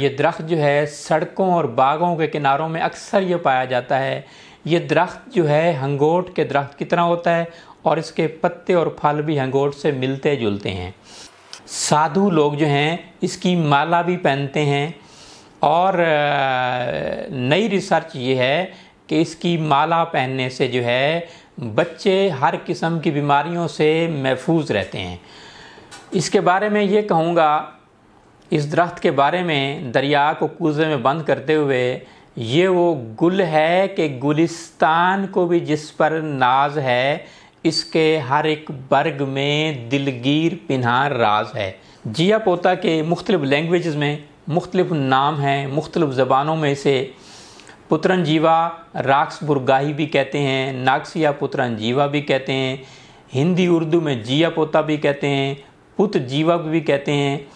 ये दरख्त जो है सड़कों और बागों के किनारों में अक्सर ये पाया जाता है ये दरख्त जो है हंगोट के दरख्त की तरह होता है और इसके पत्ते और फल भी हंगोट से मिलते जुलते हैं साधु लोग जो हैं इसकी माला भी पहनते हैं और नई रिसर्च ये है कि इसकी माला पहनने से जो है बच्चे हर किस्म की बीमारियों से महफूज रहते हैं इसके बारे में ये कहूँगा इस दरख्त के बारे में दरिया को कूजे में बंद करते हुए ये वो गुल है कि गुलिस्तान को भी जिस पर नाज है इसके हर एक बर्ग में दिलगीर पिन्हा राज है जिया पोता के मुख्तलिफ लैंग्वेज में मुख्तलिफ नाम हैं मुख्तलिफ ज़बानों में से पुत्रन जीवा राक्स बुरगाही भी कहते हैं नागसिया पुत्रन जीवा भी कहते हैं हिंदी उर्दू में जिया पोता भी कहते हैं पुत जीवा भी कहते हैं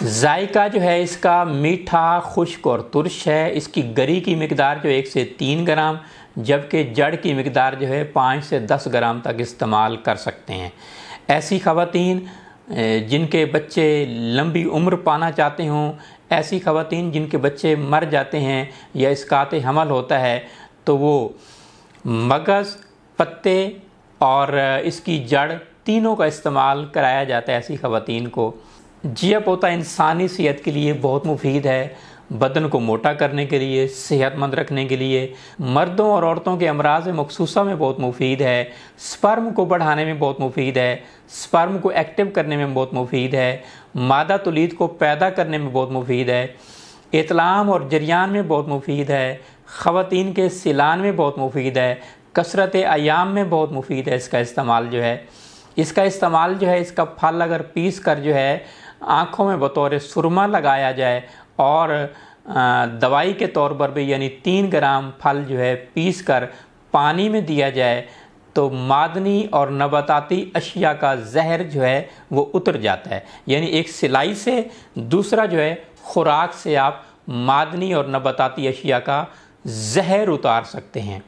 जायका जो है इसका मीठा खुश्क और तुरश है इसकी गरी की मकदार जो एक से तीन ग्राम जबकि जड़ की मकदार जो है पाँच से दस ग्राम तक इस्तेमाल कर सकते हैं ऐसी ख़वान जिनके बच्चे लंबी उम्र पाना चाहते हों ऐसी ख़वान जिनके बच्चे मर जाते हैं या इसकात हमल होता है तो वो मगज़ पत्ते और इसकी जड़ तीनों का इस्तेमाल कराया जाता है ऐसी ख़वान को जिया पोता इंसानी सेहत के लिए बहुत मुफीद है बदन को मोटा करने के लिए सेहतमंद रखने के लिए मर्दों और औरतों के अमराज मखसूसा में बहुत मुफीद है स्पर्म को बढ़ाने में बहुत मुफीद है स्पर्म को एक्टिव करने में बहुत मुफीद है मादा तोलीद को पैदा करने में बहुत मुफीद है इतलाम और जरियान में बहुत मुफीद है ख़वान के सिलान में बहुत मुफीद है कसरत आयाम में बहुत मुफीद है इसका इस्तेमाल जो है इसका इस्तेमाल जो है इसका फल अगर पीस कर जो है आँखों में बतौर सुरमा लगाया जाए और दवाई के तौर पर भी यानी तीन ग्राम फल जो है पीस कर पानी में दिया जाए तो मादनी और नबताती अशिया का जहर जो है वो उतर जाता है यानी एक सिलाई से दूसरा जो है खुराक से आप मादनी और नबताती अशिया का जहर उतार सकते हैं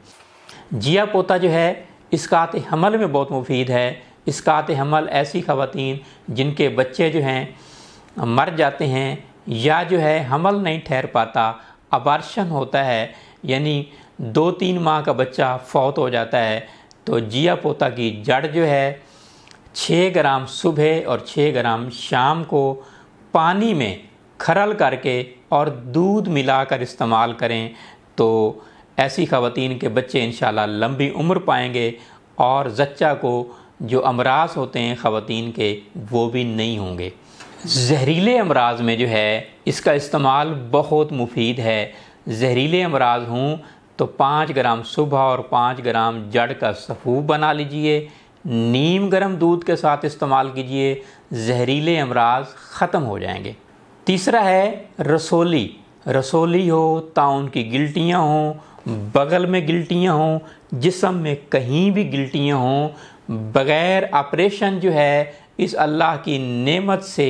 जिया पोता जो है इसकात हमल में बहुत मुफीद है इसकात हमल ऐसी ख़वान जिनके बच्चे जो हैं मर जाते हैं या जो है हमल नहीं ठहर पाता अबार्शन होता है यानी दो तीन माह का बच्चा फौत हो जाता है तो जिया पोता की जड़ जो है छः ग्राम सुबह और छः ग्राम शाम को पानी में खरल करके और दूध मिलाकर इस्तेमाल करें तो ऐसी ख़वान के बच्चे इन लंबी उम्र पाएंगे और जच्चा को जो अमराज होते हैं ख़वान के वो भी नहीं होंगे जहरीले अमराज में जो है इसका इस्तेमाल बहुत मुफीद है जहरीले अमराज हों तो पाँच ग्राम सुबह और पाँच ग्राम जड़ का सफ़ू बना लीजिए नीम गर्म दूध के साथ इस्तेमाल कीजिए जहरीले अमराज ख़त्म हो जाएंगे तीसरा है रसोली रसोली हो ताउन की गिल्टियाँ हों बगल में गिल्टियाँ हों जिसम में कहीं भी गिल्टियाँ हों बग़ैर ऑपरेशन जो है इस अल्लाह की नेमत से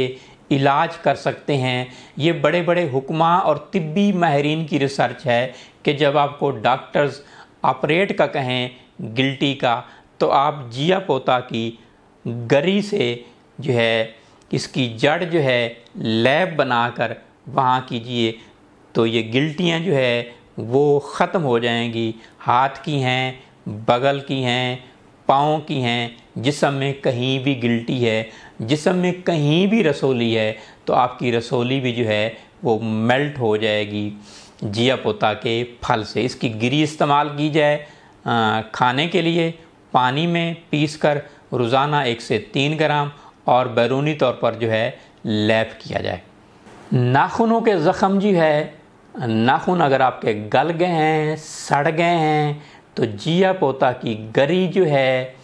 इलाज कर सकते हैं ये बड़े बड़े हुक्मा और तिब्बी माहरीन की रिसर्च है कि जब आपको डॉक्टर्स ऑपरेट का कहें गिल्टी का तो आप जिया पोता की गरी से जो है इसकी जड़ जो है लैब बनाकर वहाँ कीजिए तो ये गिल्टियाँ जो है वो ख़त्म हो जाएंगी हाथ की हैं बगल की हैं पाँव की हैं जिसम में कहीं भी गिल्टी है जिसम में कहीं भी रसोली है तो आपकी रसोली भी जो है वो मेल्ट हो जाएगी जिया पोता के फल से इसकी गिरी इस्तेमाल की जाए खाने के लिए पानी में पीस कर रोज़ाना एक से तीन ग्राम और बैरूनी तौर पर जो है लैप किया जाए नाखूनों के ज़ख़म जो है नाखून अगर आपके गल गए हैं सड़ गए हैं तो जिया पोता की गरी जो है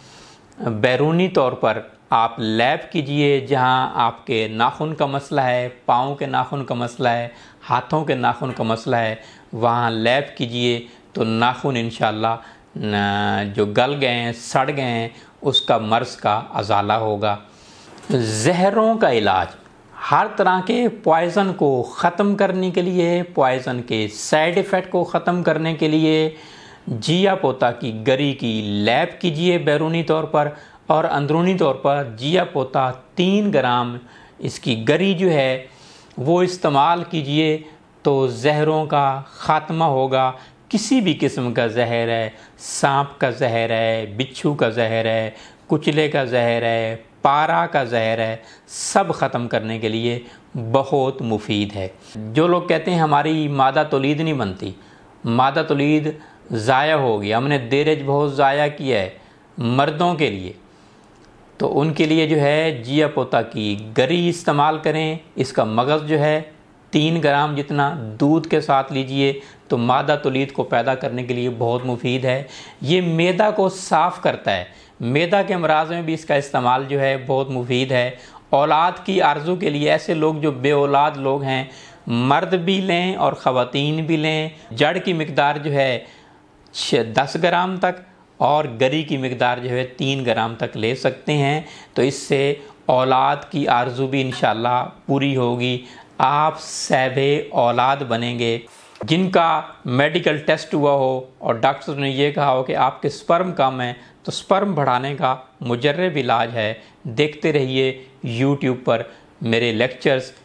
बैरूनी तौर पर आप लैब कीजिए जहां आपके नाखून का मसला है पाँव के नाखून का मसला है हाथों के नाखून का मसला है वहाँ लैब कीजिए तो नाखून इन जो गल गए हैं सड़ गए हैं उसका मर्ज का अजाला होगा जहरों का इलाज हर तरह के पॉइज़न को ख़त्म करने के लिए पॉइज़न के साइड इफ़ेक्ट को ख़त्म करने के लिए जिया पोता की गरी की लैब कीजिए बैरूनी तौर पर और अंदरूनी तौर पर जिया पोता तीन ग्राम इसकी गरी जो है वो इस्तेमाल कीजिए तो जहरों का ख़ात्मा होगा किसी भी किस्म का जहर है सांप का जहर है बिच्छू का जहर है कुचले का जहर है पारा का जहर है सब ख़त्म करने के लिए बहुत मुफीद है जो लोग कहते हैं हमारी मादा तोलीद नहीं बनती मादा तोलीद ज़ाया हो गया हमने देरज बहुत ज़ाया किया है मर्दों के लिए तो उनके लिए जो है जिया पोता की गरी इस्तेमाल करें इसका मगज़ जो है तीन ग्राम जितना दूध के साथ लीजिए तो मादा तोलीद को पैदा करने के लिए बहुत मुफीद है ये मैदा को साफ़ करता है मैदा के अमराज में भी इसका इस्तेमाल जो है बहुत मुफीद है औलाद की आरजू के लिए ऐसे लोग जो बे औलाद लोग हैं मर्द भी लें और ख़वान भी लें जड़ की मकदार जो है दस ग्राम तक और गरी की मकदार जो है तीन ग्राम तक ले सकते हैं तो इससे औलाद की आरजू भी इन पूरी होगी आप सैब औलाद बनेंगे जिनका मेडिकल टेस्ट हुआ हो और डॉक्टर ने यह कहा हो कि आपके स्पर्म कम है तो स्पर्म बढ़ाने का मुजरब इलाज है देखते रहिए यूट्यूब पर मेरे लेक्चर्स